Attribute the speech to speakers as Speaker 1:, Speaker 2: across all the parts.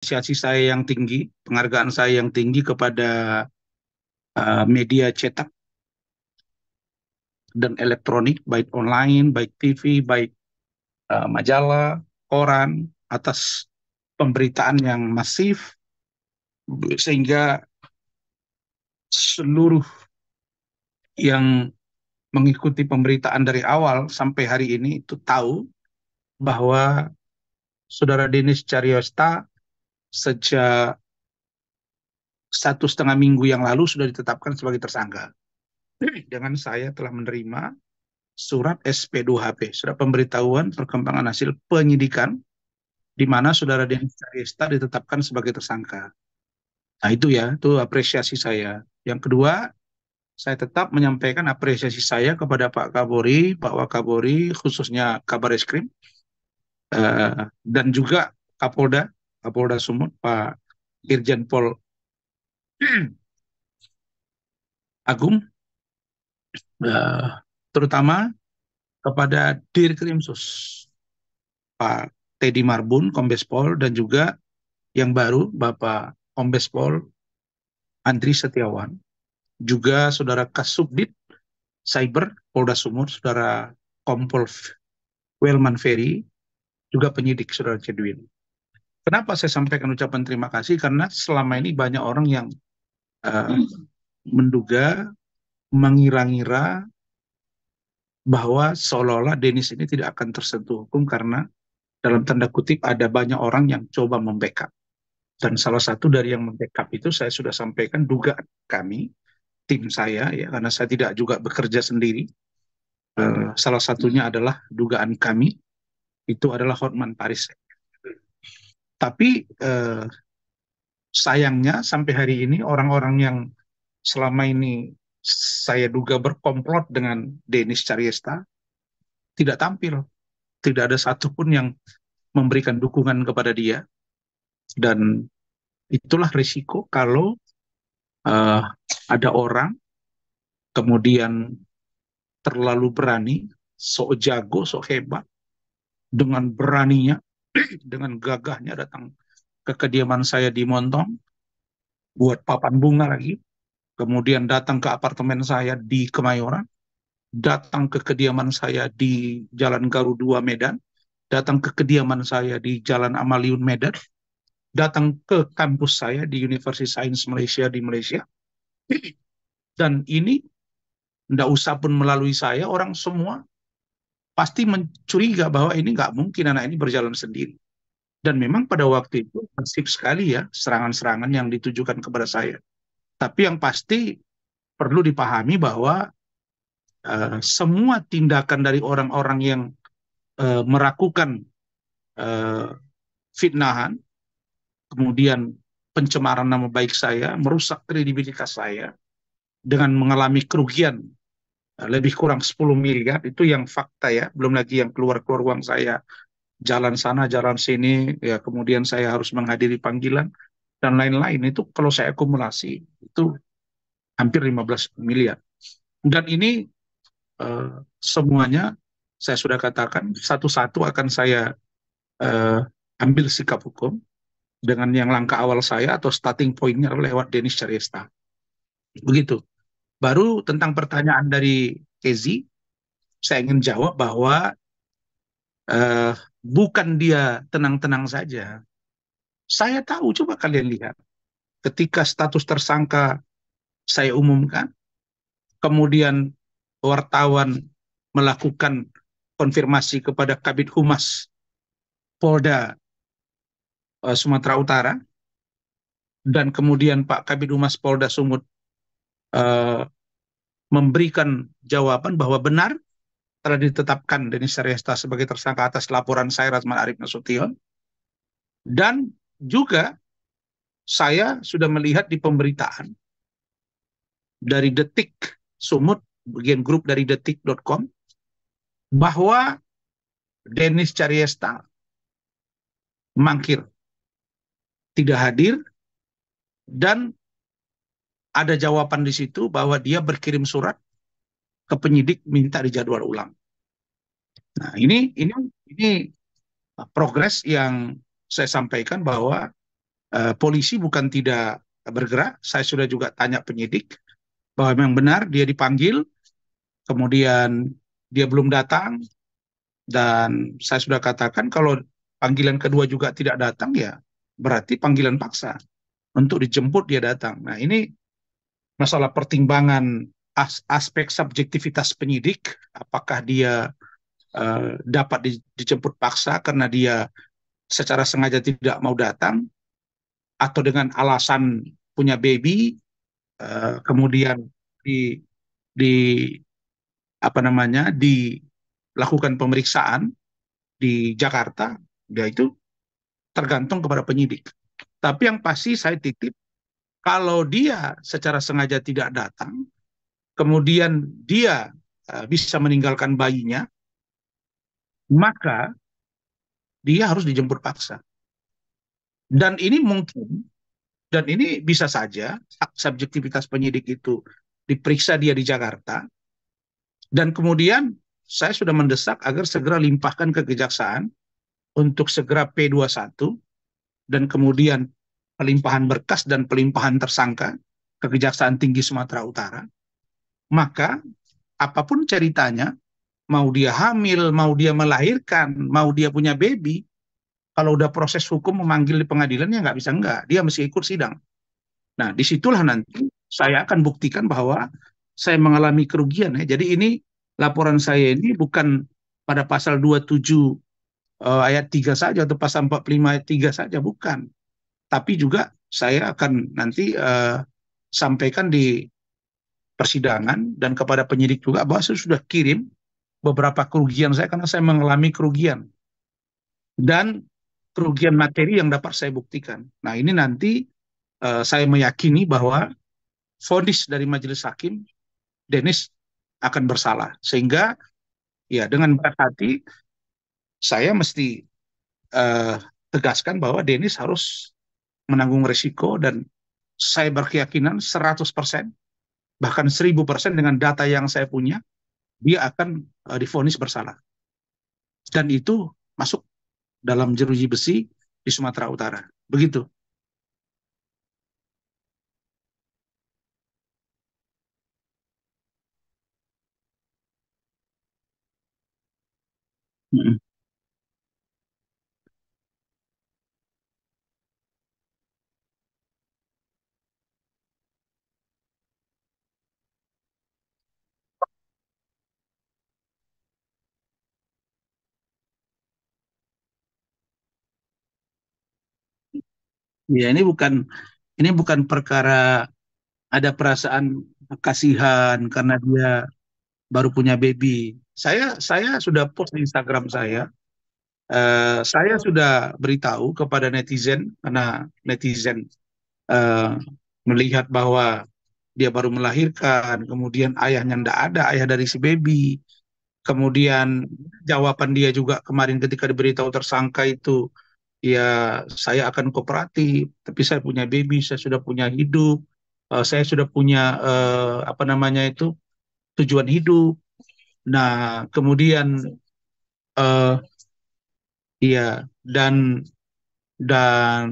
Speaker 1: apresiasi saya yang tinggi, penghargaan saya yang tinggi kepada uh, media cetak dan elektronik, baik online, baik TV, baik uh, majalah, koran, atas pemberitaan yang masif, sehingga seluruh yang mengikuti pemberitaan dari awal sampai hari ini itu tahu bahwa Saudara Denis Cariosta sejak satu setengah minggu yang lalu sudah ditetapkan sebagai tersangka. Dengan saya telah menerima surat SP2HP, surat pemberitahuan perkembangan hasil penyidikan, di mana saudara Denis ditetapkan sebagai tersangka. Nah itu ya, itu apresiasi saya. Yang kedua, saya tetap menyampaikan apresiasi saya kepada Pak Kapolri, Pak Wakabori, khususnya Kabar Eskrim, uh, dan juga Kapolda Kapolda Sumut Pak Irjen Pol Agung eh, terutama kepada Dirkrimsus Pak Teddy Marbun Kombes Pol dan juga yang baru Bapak Kombes Pol Andri Setiawan juga saudara Kasubdit Cyber Polda Sumut saudara Kompol Welman Ferry juga penyidik saudara Cedwin Kenapa saya sampaikan ucapan terima kasih? Karena selama ini banyak orang yang uh, menduga, mengira-ngira bahwa seolah-olah Denis ini tidak akan tersentuh hukum karena dalam tanda kutip ada banyak orang yang coba membackup. Dan salah satu dari yang membackup itu saya sudah sampaikan dugaan kami, tim saya, ya karena saya tidak juga bekerja sendiri. Uh, salah satunya adalah dugaan kami itu adalah Hotman Paris tapi eh, sayangnya sampai hari ini orang-orang yang selama ini saya duga berkomplot dengan Denis Cariesta tidak tampil. Tidak ada satupun yang memberikan dukungan kepada dia. Dan itulah risiko kalau uh, ada orang kemudian terlalu berani, sok jago, sok hebat, dengan beraninya dengan gagahnya datang ke kediaman saya di Montong, buat papan bunga lagi, kemudian datang ke apartemen saya di Kemayoran, datang ke kediaman saya di Jalan Garu 2 Medan, datang ke kediaman saya di Jalan Amaliun Medan, datang ke kampus saya di University Science Malaysia di Malaysia. Dan ini tidak usah pun melalui saya, orang semua pasti mencuriga bahwa ini nggak mungkin anak ini berjalan sendiri. Dan memang pada waktu itu masif sekali ya serangan-serangan yang ditujukan kepada saya. Tapi yang pasti perlu dipahami bahwa uh, semua tindakan dari orang-orang yang uh, merakukan uh, fitnahan, kemudian pencemaran nama baik saya, merusak kredibilitas saya dengan mengalami kerugian Nah, lebih kurang 10 miliar itu yang fakta ya belum lagi yang keluar-keluar uang saya jalan sana jalan sini ya kemudian saya harus menghadiri panggilan dan lain-lain itu kalau saya akumulasi itu hampir 15 miliar dan ini uh, semuanya saya sudah katakan satu-satu akan saya uh, ambil sikap hukum dengan yang langkah awal saya atau starting pointnya lewat Denis Charista, begitu Baru tentang pertanyaan dari Kezi, saya ingin jawab bahwa uh, bukan dia tenang-tenang saja. Saya tahu, coba kalian lihat. Ketika status tersangka saya umumkan, kemudian wartawan melakukan konfirmasi kepada Kabit Humas Polda uh, Sumatera Utara, dan kemudian Pak Kabit Humas Polda Sumut Eh, memberikan jawaban bahwa benar telah ditetapkan Denis Sariesta sebagai tersangka atas laporan saya Razman Arif Nasution. Dan juga saya sudah melihat di pemberitaan dari Detik Sumut, bagian grup dari detik.com, bahwa Denis Cariesta mangkir, tidak hadir, dan ada jawaban di situ bahwa dia berkirim surat ke penyidik minta dijadwal ulang. Nah, ini ini ini uh, progres yang saya sampaikan bahwa eh, polisi bukan tidak bergerak. Saya sudah juga tanya penyidik bahwa memang benar dia dipanggil, kemudian dia belum datang dan saya sudah katakan kalau panggilan kedua juga tidak datang ya berarti panggilan paksa untuk dijemput dia datang. Nah ini masalah pertimbangan as aspek subjektivitas penyidik, apakah dia uh, dapat di dijemput paksa karena dia secara sengaja tidak mau datang, atau dengan alasan punya baby, uh, kemudian di di apa namanya dilakukan pemeriksaan di Jakarta, ya itu tergantung kepada penyidik. Tapi yang pasti saya titip kalau dia secara sengaja tidak datang, kemudian dia eh, bisa meninggalkan bayinya, maka dia harus dijemput paksa. Dan ini mungkin, dan ini bisa saja subjektivitas penyidik itu diperiksa dia di Jakarta, dan kemudian saya sudah mendesak agar segera limpahkan ke kejaksaan untuk segera P21 dan kemudian pelimpahan berkas dan pelimpahan tersangka ke Kejaksaan Tinggi Sumatera Utara, maka apapun ceritanya, mau dia hamil, mau dia melahirkan, mau dia punya baby, kalau udah proses hukum memanggil di pengadilan ya nggak bisa nggak dia mesti ikut sidang. Nah, disitulah nanti saya akan buktikan bahwa saya mengalami kerugian ya. Jadi ini laporan saya ini bukan pada pasal 27 eh, ayat 3 saja atau pasal 45 ayat 3 saja bukan tapi juga saya akan nanti uh, sampaikan di persidangan dan kepada penyidik juga bahwa saya sudah kirim beberapa kerugian saya karena saya mengalami kerugian dan kerugian materi yang dapat saya buktikan. Nah ini nanti uh, saya meyakini bahwa vonis dari majelis hakim Dennis akan bersalah sehingga ya dengan berat hati saya mesti uh, tegaskan bahwa Dennis harus menanggung risiko dan saya berkeyakinan 100% bahkan 1000% dengan data yang saya punya dia akan uh, difonis bersalah. Dan itu masuk dalam jeruji besi di Sumatera Utara. Begitu. mm hmm Ya ini bukan ini bukan perkara ada perasaan kasihan karena dia baru punya baby. Saya saya sudah post di Instagram saya. Uh, saya sudah beritahu kepada netizen karena netizen uh, melihat bahwa dia baru melahirkan, kemudian ayahnya tidak ada, ayah dari si baby. Kemudian jawaban dia juga kemarin ketika diberitahu tersangka itu ya saya akan kooperatif, tapi saya punya baby, saya sudah punya hidup, uh, saya sudah punya uh, apa namanya itu tujuan hidup. Nah, kemudian uh, ya dan dan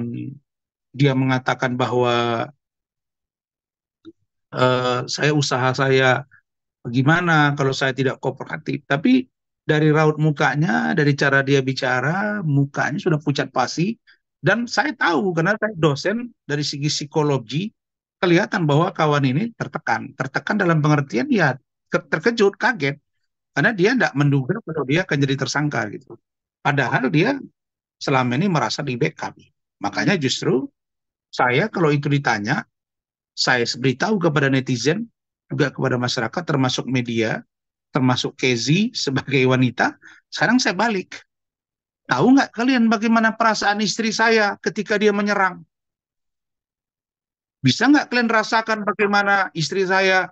Speaker 1: dia mengatakan bahwa uh, saya usaha saya gimana kalau saya tidak kooperatif. Tapi dari raut mukanya, dari cara dia bicara, mukanya sudah pucat pasi. Dan saya tahu karena saya dosen dari segi psikologi, kelihatan bahwa kawan ini tertekan. Tertekan dalam pengertian dia terkejut, kaget. Karena dia tidak menduga kalau dia akan jadi tersangka gitu. Padahal dia selama ini merasa di backup. Makanya justru saya kalau itu ditanya, saya beritahu kepada netizen, juga kepada masyarakat termasuk media, termasuk Kezi sebagai wanita, sekarang saya balik. Tahu nggak kalian bagaimana perasaan istri saya ketika dia menyerang? Bisa nggak kalian rasakan bagaimana istri saya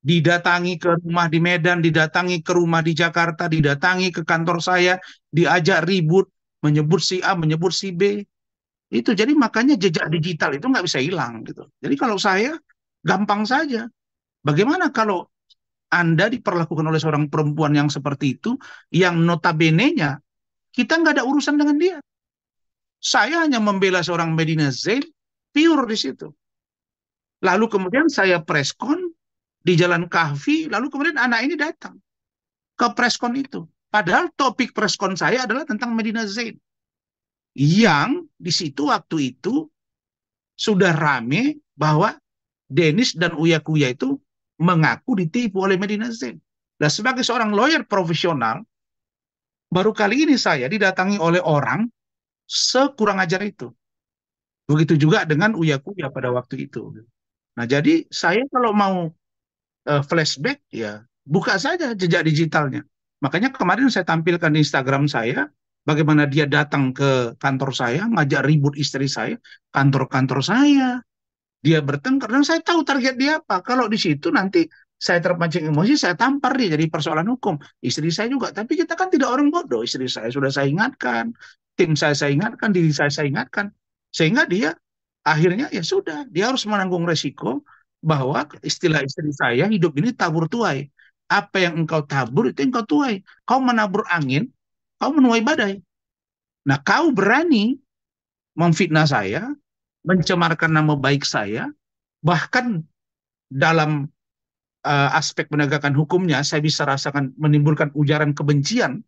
Speaker 1: didatangi ke rumah di Medan, didatangi ke rumah di Jakarta, didatangi ke kantor saya, diajak ribut, menyebut si A, menyebut si B. Itu jadi makanya jejak digital itu nggak bisa hilang gitu. Jadi kalau saya gampang saja. Bagaimana kalau anda diperlakukan oleh seorang perempuan yang seperti itu, yang notabene-nya kita nggak ada urusan dengan dia. Saya hanya membela seorang Medina Zain, pure di situ. Lalu kemudian saya preskon di Jalan Kahfi, lalu kemudian anak ini datang ke preskon itu. Padahal topik preskon saya adalah tentang Medina Zain. Yang di situ waktu itu sudah rame bahwa Denis dan Uya Kuya itu mengaku ditipu oleh Medina Zain. Dan sebagai seorang lawyer profesional, baru kali ini saya didatangi oleh orang sekurang ajar itu. Begitu juga dengan Uya Kuya pada waktu itu. Nah, jadi saya kalau mau uh, flashback ya buka saja jejak digitalnya. Makanya kemarin saya tampilkan di Instagram saya bagaimana dia datang ke kantor saya, ngajak ribut istri saya, kantor-kantor saya, dia bertengkar dan saya tahu target dia apa. Kalau di situ nanti saya terpancing emosi, saya tampar dia jadi persoalan hukum. Istri saya juga, tapi kita kan tidak orang bodoh. Istri saya sudah saya ingatkan, tim saya saya ingatkan, diri saya saya ingatkan. Sehingga dia akhirnya ya sudah, dia harus menanggung resiko bahwa istilah istri saya hidup ini tabur tuai. Apa yang engkau tabur itu engkau tuai. Kau menabur angin, kau menuai badai. Nah, kau berani memfitnah saya, mencemarkan nama baik saya, bahkan dalam uh, aspek penegakan hukumnya saya bisa rasakan menimbulkan ujaran kebencian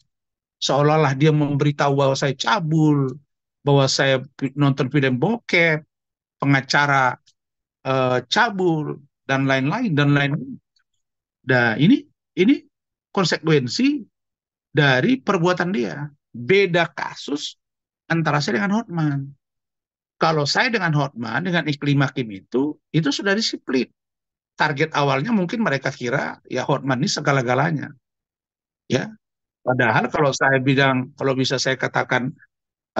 Speaker 1: seolah-olah dia memberitahu bahwa saya cabul, bahwa saya nonton film bokep, pengacara uh, cabul dan lain-lain dan lain. Nah, ini ini konsekuensi dari perbuatan dia. Beda kasus antara saya dengan Hotman. Kalau saya dengan Hotman, dengan iklim hakim itu, itu sudah disiplin. Target awalnya mungkin mereka kira ya Hotman ini segala-galanya. Ya, Padahal kalau saya bilang, kalau bisa saya katakan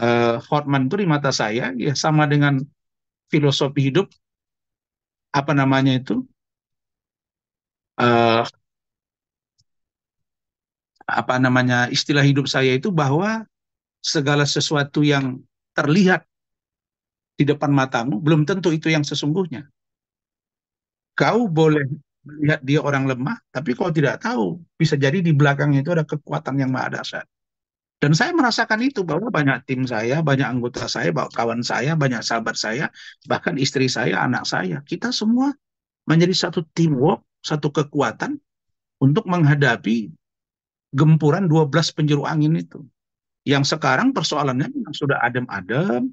Speaker 1: uh, Hotman itu di mata saya ya sama dengan filosofi hidup apa namanya itu uh, apa namanya istilah hidup saya itu bahwa segala sesuatu yang terlihat di depan matamu, belum tentu itu yang sesungguhnya. Kau boleh melihat dia orang lemah, tapi kau tidak tahu. Bisa jadi di belakangnya itu ada kekuatan yang maha dasar. Dan saya merasakan itu bahwa banyak tim saya, banyak anggota saya, bahwa kawan saya, banyak sahabat saya, bahkan istri saya, anak saya. Kita semua menjadi satu teamwork, satu kekuatan untuk menghadapi gempuran 12 penjuru angin itu. Yang sekarang persoalannya sudah adem-adem,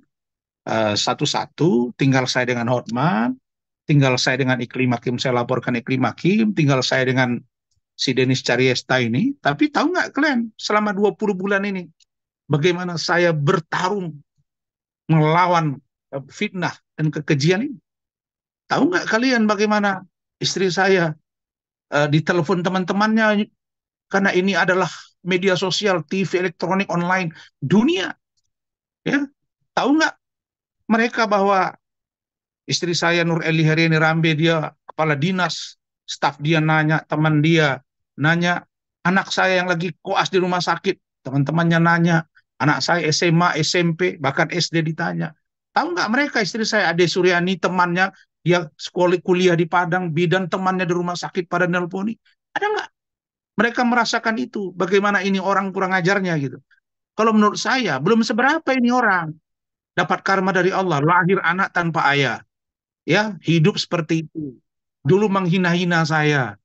Speaker 1: Eh, satu-satu, tinggal saya dengan Hotman, tinggal saya dengan Iklim Hakim, saya laporkan Iklim Hakim, tinggal saya dengan si Denis Cariesta ini. Tapi tahu nggak kalian, selama 20 bulan ini, bagaimana saya bertarung melawan eh, fitnah dan kekejian ini? Tahu nggak kalian bagaimana istri saya uh, eh, ditelepon teman-temannya karena ini adalah media sosial, TV elektronik online dunia. Ya, tahu nggak mereka bahwa istri saya Nur Eli ini Rambe dia kepala dinas, staf dia nanya, teman dia nanya, anak saya yang lagi koas di rumah sakit, teman-temannya nanya, anak saya SMA, SMP, bahkan SD ditanya. Tahu nggak mereka istri saya Ade Suryani temannya dia sekolah kuliah di Padang, bidan temannya di rumah sakit pada nelponi. Ada nggak? Mereka merasakan itu, bagaimana ini orang kurang ajarnya gitu. Kalau menurut saya, belum seberapa ini orang dapat karma dari Allah, lahir anak tanpa ayah. Ya, hidup seperti itu. Dulu menghina-hina saya,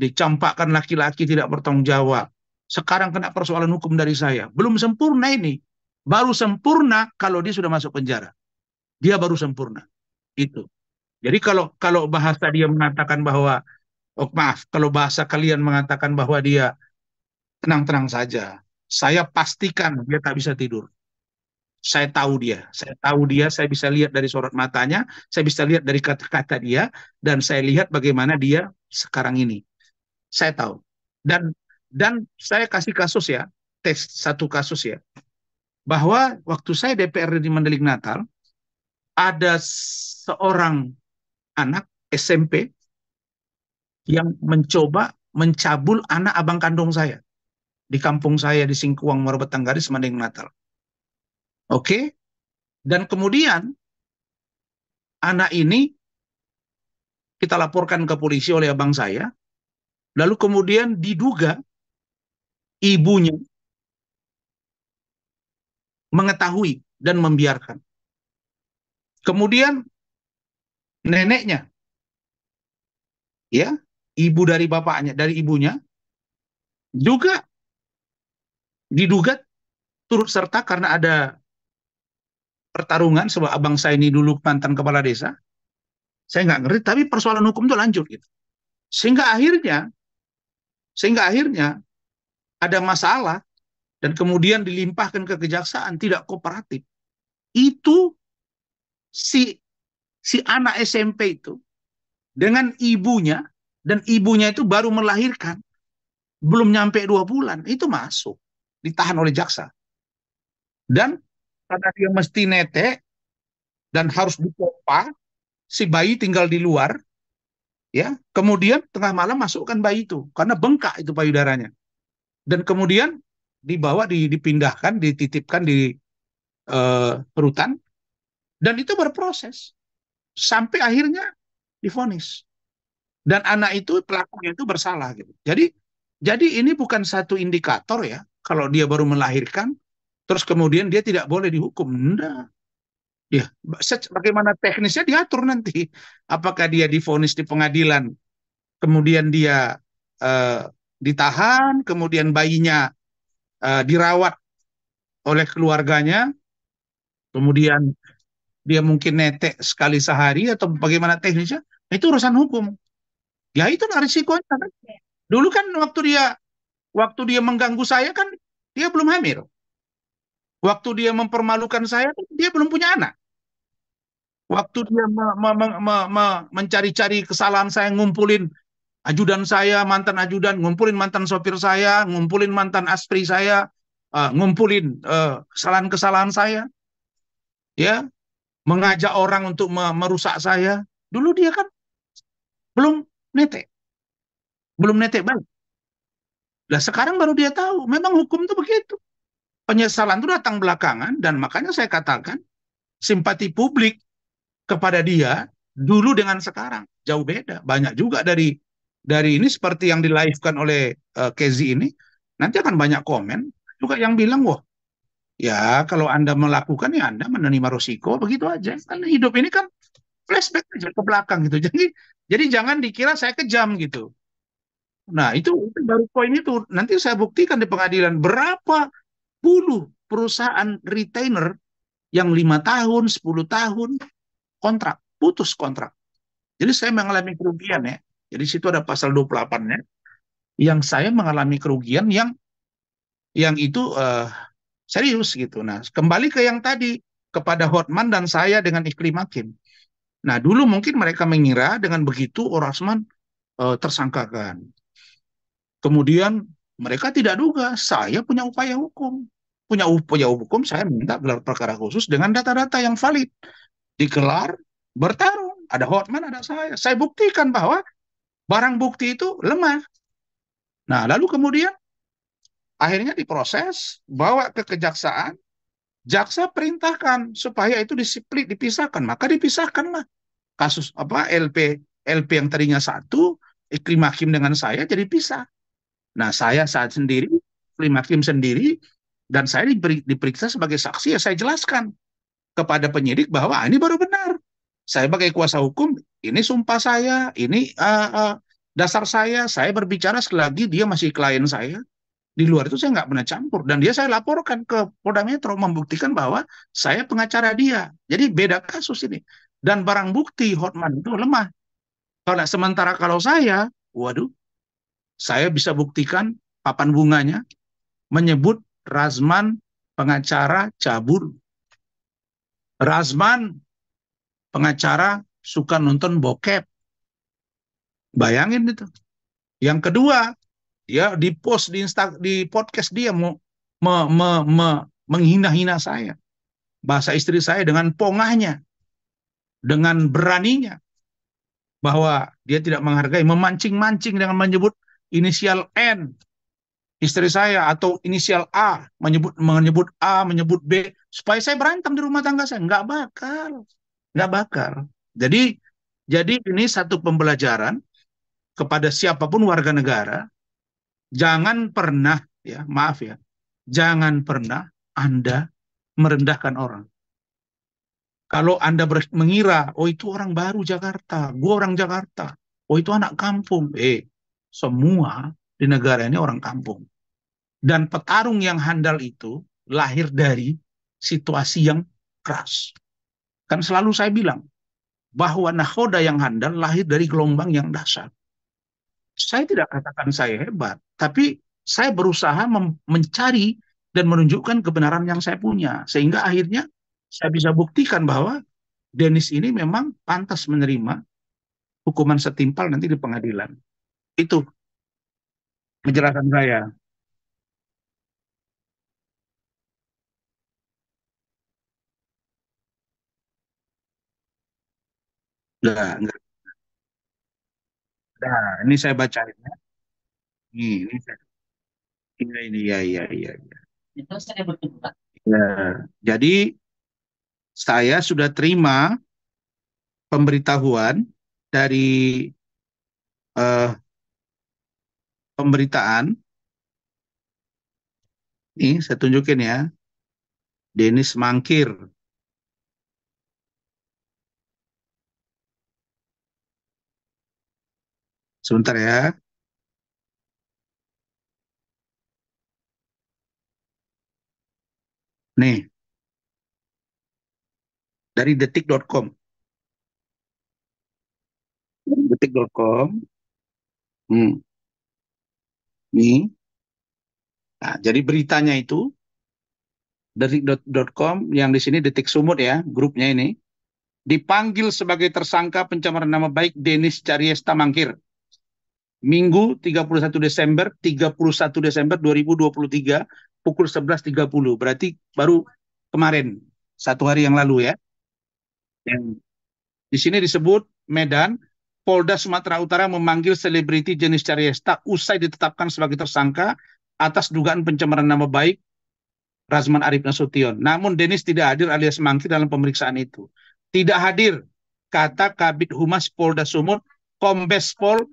Speaker 1: dicampakkan laki-laki tidak bertanggung jawab. Sekarang kena persoalan hukum dari saya. Belum sempurna ini. Baru sempurna kalau dia sudah masuk penjara. Dia baru sempurna. Itu. Jadi kalau kalau bahasa dia mengatakan bahwa oh maaf, kalau bahasa kalian mengatakan bahwa dia tenang-tenang saja. Saya pastikan dia tak bisa tidur saya tahu dia, saya tahu dia, saya bisa lihat dari sorot matanya, saya bisa lihat dari kata-kata dia, dan saya lihat bagaimana dia sekarang ini. Saya tahu. Dan dan saya kasih kasus ya, tes satu kasus ya, bahwa waktu saya DPR di Mendeling Natal, ada seorang anak SMP yang mencoba mencabul anak abang kandung saya di kampung saya di Singkuang Marobatanggaris Mendeling Natal Oke? Dan kemudian anak ini kita laporkan ke polisi oleh abang saya. Lalu kemudian diduga ibunya mengetahui dan membiarkan. Kemudian neneknya ya, ibu dari bapaknya, dari ibunya juga diduga turut serta karena ada pertarungan sebuah saya ini dulu mantan kepala desa. Saya nggak ngerti, tapi persoalan hukum itu lanjut gitu. Sehingga akhirnya, sehingga akhirnya ada masalah dan kemudian dilimpahkan ke kejaksaan tidak kooperatif. Itu si si anak SMP itu dengan ibunya dan ibunya itu baru melahirkan belum nyampe dua bulan itu masuk ditahan oleh jaksa dan karena dia mesti netek dan harus dipompa, si bayi tinggal di luar, ya. Kemudian tengah malam masukkan bayi itu karena bengkak itu payudaranya. Dan kemudian dibawa dipindahkan, dititipkan di uh, rutan dan itu berproses sampai akhirnya difonis. Dan anak itu pelakunya itu bersalah gitu. Jadi jadi ini bukan satu indikator ya kalau dia baru melahirkan terus kemudian dia tidak boleh dihukum. nah, Ya, bagaimana teknisnya diatur nanti. Apakah dia difonis di pengadilan, kemudian dia uh, ditahan, kemudian bayinya uh, dirawat oleh keluarganya, kemudian dia mungkin netek sekali sehari atau bagaimana teknisnya, nah itu urusan hukum. Ya itu kan risikonya kan. Iya. Dulu kan waktu dia waktu dia mengganggu saya kan dia belum hamil. Waktu dia mempermalukan saya, dia belum punya anak. Waktu dia me me me me mencari-cari kesalahan saya, ngumpulin ajudan saya, mantan ajudan, ngumpulin mantan sopir saya, ngumpulin mantan aspri saya, uh, ngumpulin eh, kesalahan-kesalahan saya. Ya, mengajak orang untuk me merusak saya. Dulu dia kan belum netek. Belum netek banget. Nah sekarang baru dia tahu, memang hukum itu begitu. Penyesalan itu datang belakangan dan makanya saya katakan simpati publik kepada dia dulu dengan sekarang jauh beda. Banyak juga dari dari ini seperti yang dilaifkan oleh uh, Kezi ini nanti akan banyak komen juga yang bilang wah ya kalau Anda melakukan ya Anda menerima risiko begitu aja. Kan hidup ini kan flashback aja ke belakang gitu. Jadi jadi jangan dikira saya kejam gitu. Nah, itu baru poin itu. Nanti saya buktikan di pengadilan berapa 10 perusahaan retainer yang lima tahun, 10 tahun kontrak, putus kontrak. Jadi saya mengalami kerugian ya. Jadi situ ada pasal 28-nya. Yang saya mengalami kerugian yang yang itu uh, serius gitu. Nah, kembali ke yang tadi kepada Hotman dan saya dengan Iklim Hakim. Nah, dulu mungkin mereka mengira dengan begitu Orasman uh, tersangkakan. Kemudian mereka tidak duga saya punya upaya hukum. Punya upaya hukum saya minta gelar perkara khusus dengan data-data yang valid. dikelar bertarung. Ada Hotman, ada saya. Saya buktikan bahwa barang bukti itu lemah. Nah, lalu kemudian akhirnya diproses, bawa ke kejaksaan, jaksa perintahkan supaya itu disiplin dipisahkan, maka dipisahkanlah kasus apa LP LP yang tadinya satu, iklim hakim dengan saya jadi pisah. Nah saya saat sendiri, lima hakim sendiri, dan saya diberi, diperiksa sebagai saksi ya saya jelaskan kepada penyidik bahwa ah, ini baru benar. Saya sebagai kuasa hukum, ini sumpah saya, ini uh, uh, dasar saya, saya berbicara selagi dia masih klien saya. Di luar itu saya nggak pernah campur dan dia saya laporkan ke Polda Metro membuktikan bahwa saya pengacara dia. Jadi beda kasus ini. Dan barang bukti Hotman itu lemah. Kalau sementara kalau saya, waduh, saya bisa buktikan papan bunganya menyebut Razman pengacara cabul. Razman pengacara suka nonton bokep. Bayangin itu. Yang kedua, ya di post di Insta, di podcast dia mau me, me, me, menghina-hina saya. Bahasa istri saya dengan pongahnya, dengan beraninya bahwa dia tidak menghargai, memancing-mancing dengan menyebut inisial N istri saya atau inisial A menyebut menyebut A menyebut B supaya saya berantem di rumah tangga saya nggak bakal nggak bakal jadi jadi ini satu pembelajaran kepada siapapun warga negara jangan pernah ya maaf ya jangan pernah anda merendahkan orang kalau anda mengira oh itu orang baru Jakarta gua orang Jakarta oh itu anak kampung eh semua di negara ini orang kampung. Dan petarung yang handal itu lahir dari situasi yang keras. Kan selalu saya bilang bahwa nahoda yang handal lahir dari gelombang yang dasar. Saya tidak katakan saya hebat, tapi saya berusaha mencari dan menunjukkan kebenaran yang saya punya. Sehingga akhirnya saya bisa buktikan bahwa Dennis ini memang pantas menerima hukuman setimpal nanti di pengadilan. Itu penjelasan saya. Nah, nah, Nah, ini saya bacain ya. Ini, ini saya. Iya, ini, ini, ya, ya, ya, ya. Itu saya bertemu, Ya, jadi saya sudah terima pemberitahuan dari uh, pemberitaan. Ini saya tunjukin ya. Denis Mangkir. Sebentar ya. Nih. Dari detik.com. Detik.com. Hmm. Nih. Nah, jadi beritanya itu detik.com yang di sini detik sumut ya grupnya ini dipanggil sebagai tersangka pencemaran nama baik Denis Caries Tamangkir. Minggu 31 Desember 31 Desember 2023 pukul 11.30. Berarti baru kemarin satu hari yang lalu ya. Dan di sini disebut Medan Polda Sumatera Utara memanggil selebriti jenis Cariesta usai ditetapkan sebagai tersangka atas dugaan pencemaran nama baik Razman Arif Nasution. Namun Denis tidak hadir alias mangkir dalam pemeriksaan itu. Tidak hadir, kata Kabit Humas Polda Sumut, Kombes Pol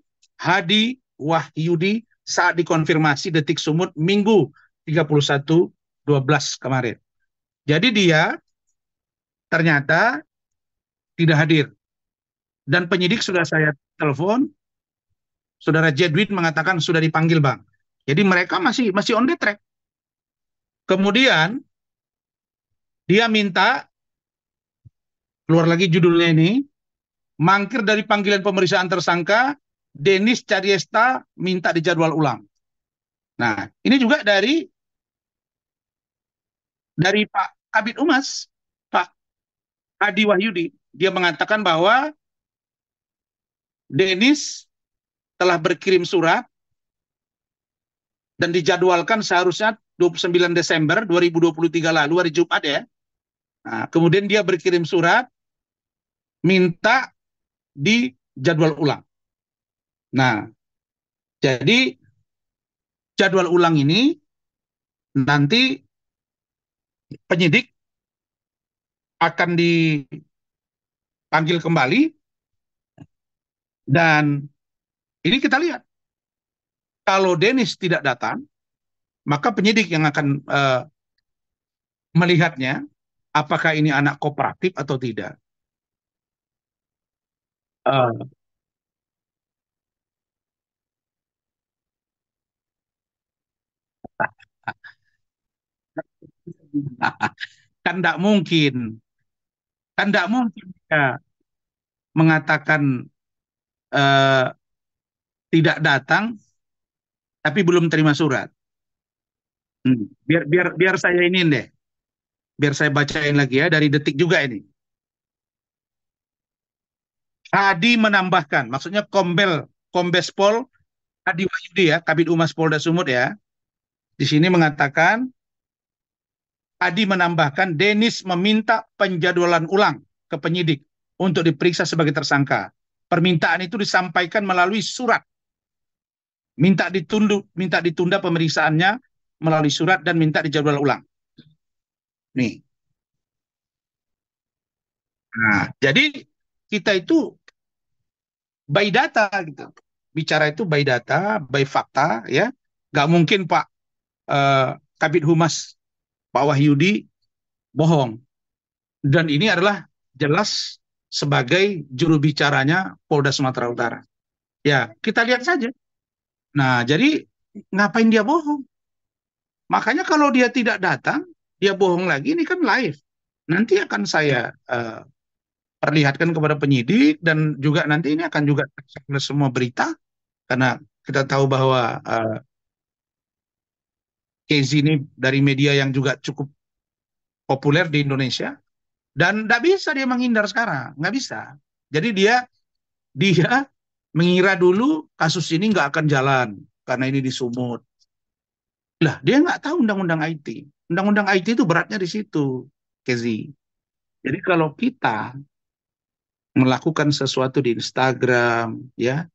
Speaker 1: Hadi Wahyudi saat dikonfirmasi Detik Sumut Minggu 31 12 kemarin. Jadi dia ternyata tidak hadir. Dan penyidik sudah saya telepon, saudara Jedwin mengatakan sudah dipanggil bang. Jadi mereka masih masih on the track. Kemudian dia minta keluar lagi judulnya ini, mangkir dari panggilan pemeriksaan tersangka, Denis Cariesta minta dijadwal ulang. Nah, ini juga dari dari Pak Kabit Umas, Pak Adi Wahyudi, dia mengatakan bahwa Denis telah berkirim surat dan dijadwalkan seharusnya 29 Desember 2023 lalu hari Jumat ya. Nah, kemudian dia berkirim surat minta dijadwal ulang. Nah, jadi jadwal ulang ini nanti penyidik akan dipanggil kembali dan ini kita lihat. Kalau Dennis tidak datang, maka penyidik yang akan uh, melihatnya apakah ini anak kooperatif atau tidak. Uh, kan tidak mungkin kan tidak mungkin ya, mengatakan eh, tidak datang tapi belum terima surat. Hmm. Biar biar biar saya ini deh. Biar saya bacain lagi ya dari detik juga ini. Hadi menambahkan, maksudnya Kombel Kombes Pol Hadi Wahyudi ya, Kabit umas Polda Sumut ya. Di sini mengatakan Adi menambahkan Denis meminta penjadwalan ulang ke penyidik untuk diperiksa sebagai tersangka. Permintaan itu disampaikan melalui surat. Minta ditunda, minta ditunda pemeriksaannya melalui surat dan minta dijadwal ulang. Nih. Nah, jadi kita itu by data gitu. Bicara itu by data, by fakta ya. Gak mungkin Pak eh, Kabit Humas Pak Wahyudi bohong. Dan ini adalah jelas sebagai juru bicaranya Polda Sumatera Utara. Ya, kita lihat saja. Nah, jadi ngapain dia bohong? Makanya kalau dia tidak datang, dia bohong lagi ini kan live. Nanti akan saya uh, perlihatkan kepada penyidik dan juga nanti ini akan juga oleh semua berita karena kita tahu bahwa uh, case ini dari media yang juga cukup populer di Indonesia dan tidak bisa dia menghindar sekarang, nggak bisa. Jadi dia dia mengira dulu kasus ini nggak akan jalan karena ini di sumut Lah, dia nggak tahu undang-undang IT. Undang-undang IT itu beratnya di situ, Kezi. Jadi kalau kita melakukan sesuatu di Instagram, ya,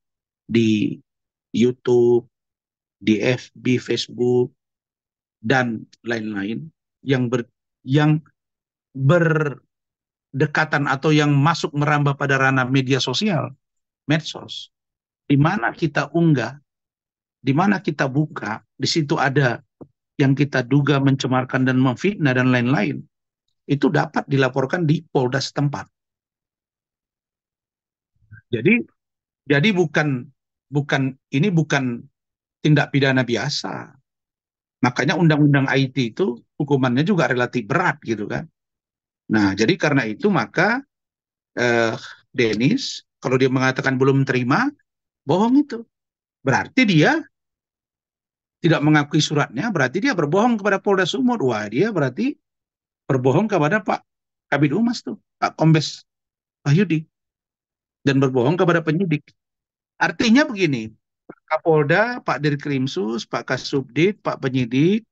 Speaker 1: di YouTube, di FB, Facebook, dan lain-lain yang ber, yang ber dekatan atau yang masuk merambah pada ranah media sosial, medsos, di mana kita unggah, di mana kita buka, di situ ada yang kita duga mencemarkan dan memfitnah dan lain-lain, itu dapat dilaporkan di Polda setempat. Jadi, jadi bukan bukan ini bukan tindak pidana biasa. Makanya undang-undang IT itu hukumannya juga relatif berat gitu kan. Nah, jadi karena itu maka eh, Dennis kalau dia mengatakan belum terima, bohong itu. Berarti dia tidak mengakui suratnya, berarti dia berbohong kepada Polda Sumut. Wah, dia berarti berbohong kepada Pak Kabid Humas tuh, Pak Kombes Pak Yudi. Dan berbohong kepada penyidik. Artinya begini, Pak Kapolda, Pak Dirkrimsus, Pak Kasubdit, Pak Penyidik,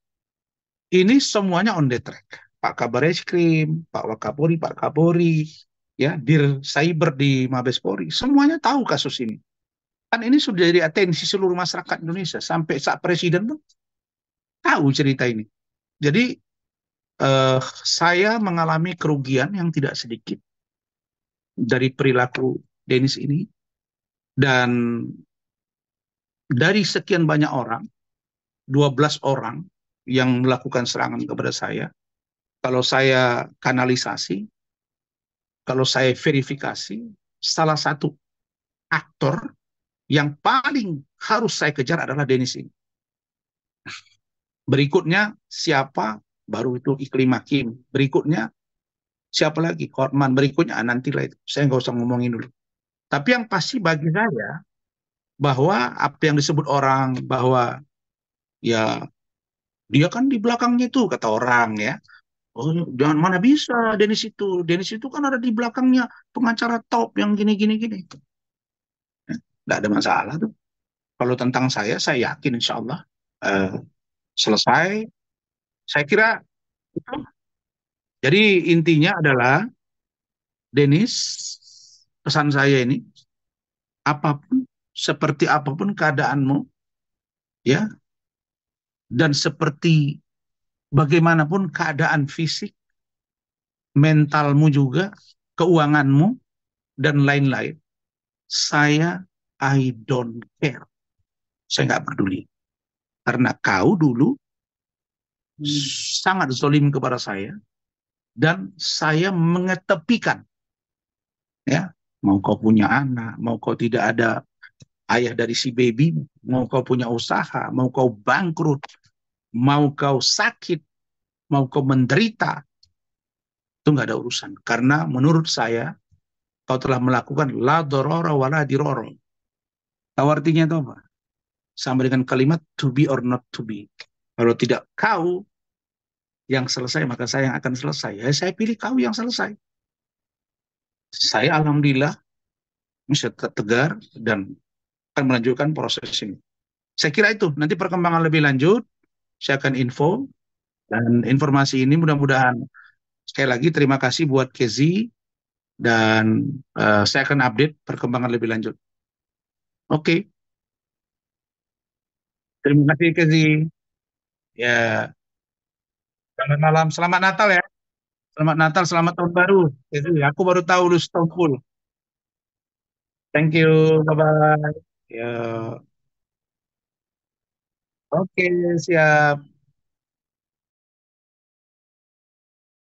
Speaker 1: ini semuanya on the track Pak Kabar Eskrim, Pak Wakapori, Pak Kapolri, ya Dir Cyber di Mabes Polri, semuanya tahu kasus ini. Kan ini sudah jadi atensi seluruh masyarakat Indonesia sampai saat presiden pun tahu cerita ini. Jadi eh, saya mengalami kerugian yang tidak sedikit dari perilaku Denis ini dan dari sekian banyak orang, 12 orang yang melakukan serangan kepada saya, kalau saya kanalisasi, kalau saya verifikasi, salah satu aktor yang paling harus saya kejar adalah Dennis ini. Berikutnya siapa? Baru itu Iklim Hakim. Berikutnya siapa lagi? Korman. Berikutnya ah, nanti lah itu. Saya nggak usah ngomongin dulu. Tapi yang pasti bagi saya bahwa apa yang disebut orang bahwa ya dia kan di belakangnya itu kata orang ya Oh, jangan mana bisa Denis itu. Denis itu kan ada di belakangnya pengacara top yang gini ya, gini gini. Tidak ada masalah tuh. Kalau tentang saya, saya yakin insya Allah uh, selesai. Saya kira itu. Jadi intinya adalah Denis pesan saya ini apapun seperti apapun keadaanmu ya dan seperti bagaimanapun keadaan fisik, mentalmu juga, keuanganmu, dan lain-lain. Saya, I don't care. Saya nggak peduli. Karena kau dulu hmm. sangat zolim kepada saya, dan saya mengetepikan. Ya, mau kau punya anak, mau kau tidak ada ayah dari si baby, mau kau punya usaha, mau kau bangkrut, mau kau sakit, mau kau menderita, itu nggak ada urusan. Karena menurut saya, kau telah melakukan la dororo wala diroro. Tahu artinya itu apa? Sama dengan kalimat to be or not to be. Kalau tidak kau yang selesai, maka saya yang akan selesai. Ya, saya pilih kau yang selesai. Saya alhamdulillah bisa tegar dan akan melanjutkan proses ini. Saya kira itu. Nanti perkembangan lebih lanjut saya akan info dan informasi ini mudah-mudahan sekali lagi terima kasih buat Kezi dan uh, saya akan update perkembangan lebih lanjut. Oke. Okay. Terima kasih Kezi. Ya. Selamat malam, selamat Natal ya. Selamat Natal, selamat tahun baru. Kezi, aku baru tahu lu setahun full. Thank you. Bye bye. Ya. Oke, siap.